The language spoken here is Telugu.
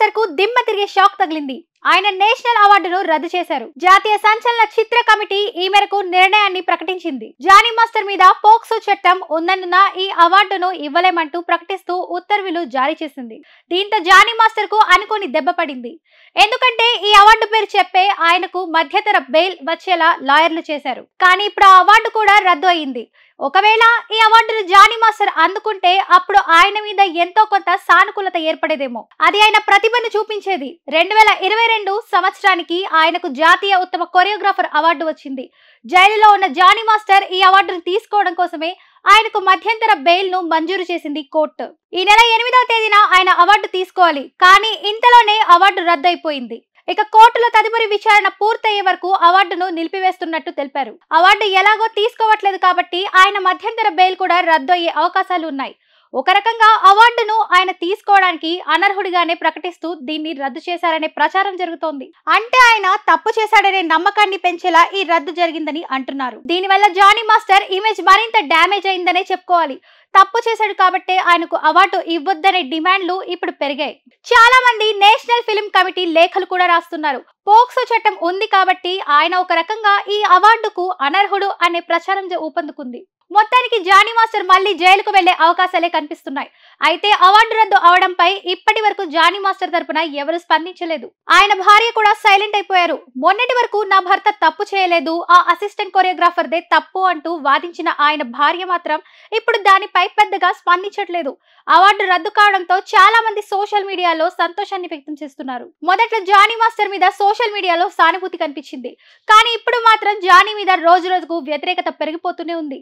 ప్రొడ్యూసర్ కు దిమ్మ తిరిగే షాక్ తగిలింది ఆయన నేషనల్ అవార్డును రద్దు చేశారు జాతీయ సంచలన చిత్ర కమిటీ ఈ మేరకు నిర్ణయాన్ని ప్రకటించింది జానీ మాస్టర్ మీద పోక్సో చట్టం ఉన్నందున ఈ అవార్డును ఇవ్వలేమంటూ ప్రకటిస్తూ ఉత్తర్వులు జారీ చేసింది దీంతో జానీ మాస్టర్ కు అనుకోని దెబ్బ పడింది ఎందుకంటే ఈ అవార్డు పేరు చెప్పే ఆయనకు మధ్యతర బెయిల్ వచ్చేలా లాయర్లు చేశారు కానీ ఇప్పుడు ఆ అవార్డు కూడా రద్దు అయింది ఒకవేళ ఈ అవార్డును జానీ మాస్టర్ అందుకుంటే అప్పుడు ఆయన మీద ఎంతో కొంత సానుకూలత ఏర్పడేదేమో అది ఆయన ప్రతిభను చూపించేది రెండు వేల ఇరవై రెండు సంవత్సరానికి ఆయనకు జాతీయ ఉత్తమ కొరియోగ్రాఫర్ అవార్డు వచ్చింది జైలులో ఉన్న జానీ మాస్టర్ ఈ అవార్డును తీసుకోవడం కోసమే ఆయనకు మధ్యంతర బెయిల్ ను మంజూరు చేసింది కోర్టు ఈ నెల ఎనిమిదవ తేదీన ఆయన అవార్డు తీసుకోవాలి కానీ ఇంతలోనే అవార్డు రద్దయిపోయింది ఇక కోర్టులో తదుపరి విచారణ పూర్తయ్యే వరకు అవార్డును నిలిపివేస్తున్నట్టు తెలిపారు అవార్డు ఎలాగో తీసుకోవట్లేదు కాబట్టి ఆయన మధ్యంతర బెయిల్ కూడా రద్దు అయ్యే అవకాశాలు ఉన్నాయి ఒక రకంగా అవార్డును ఆయన తీసుకోవడానికి అనర్హుడిగానే ప్రకటిస్తూ దీన్ని రద్దు చేశారనే ప్రచారం జరుగుతోంది అంటే ఆయన తప్పు చేశాడనే నమ్మకాన్ని పెంచేలా ఈ రద్దు జరిగిందని అంటున్నారు దీనివల్ల జానీ మాస్టర్ ఇమేజ్ మరింత డ్యామేజ్ అయిందనే చెప్పుకోవాలి తప్పు చేశాడు కాబట్టే ఆయనకు అవార్డు ఇవ్వద్దనే డిమాండ్లు ఇప్పుడు పెరిగాయి చాలా మంది నేషనల్ ఫిలిం కమిటీ లేఖలు కూడా రాస్తున్నారు పోక్సో చట్టం ఉంది కాబట్టి ఆయన ఒక రకంగా ఈ అవార్డుకు అనర్హుడు అనే ప్రచారం ఊపందుకుంది మొత్తానికి జానీ మాస్టర్ మళ్ళీ జైలుకు వెళ్లే అవకాశాలే కనిపిస్తున్నాయి అయితే అవార్డు రద్దు అవడంపై ఇప్పటి వరకు జానీ మాస్టర్ తరపున ఎవరు స్పందించలేదు ఆయన భార్య కూడా సైలెంట్ అయిపోయారు మొన్నటి వరకు నా భర్త తప్పు చేయలేదు ఆ అసిస్టెంట్ కొరియోగ్రాఫర్దే తప్పు అంటూ వాదించిన ఆయన భార్య మాత్రం ఇప్పుడు దానిపై పై పెద్దగా స్పందించట్లేదు అవార్డు రద్దు కావడంతో చాలా మంది సోషల్ మీడియాలో సంతోషాన్ని వ్యక్తం చేస్తున్నారు మొదట్లో జానీ మాస్టర్ మీద సోషల్ మీడియాలో సానుభూతి కనిపించింది కానీ ఇప్పుడు మాత్రం జానీ మీద రోజు రోజుకు వ్యతిరేకత పెరిగిపోతూనే ఉంది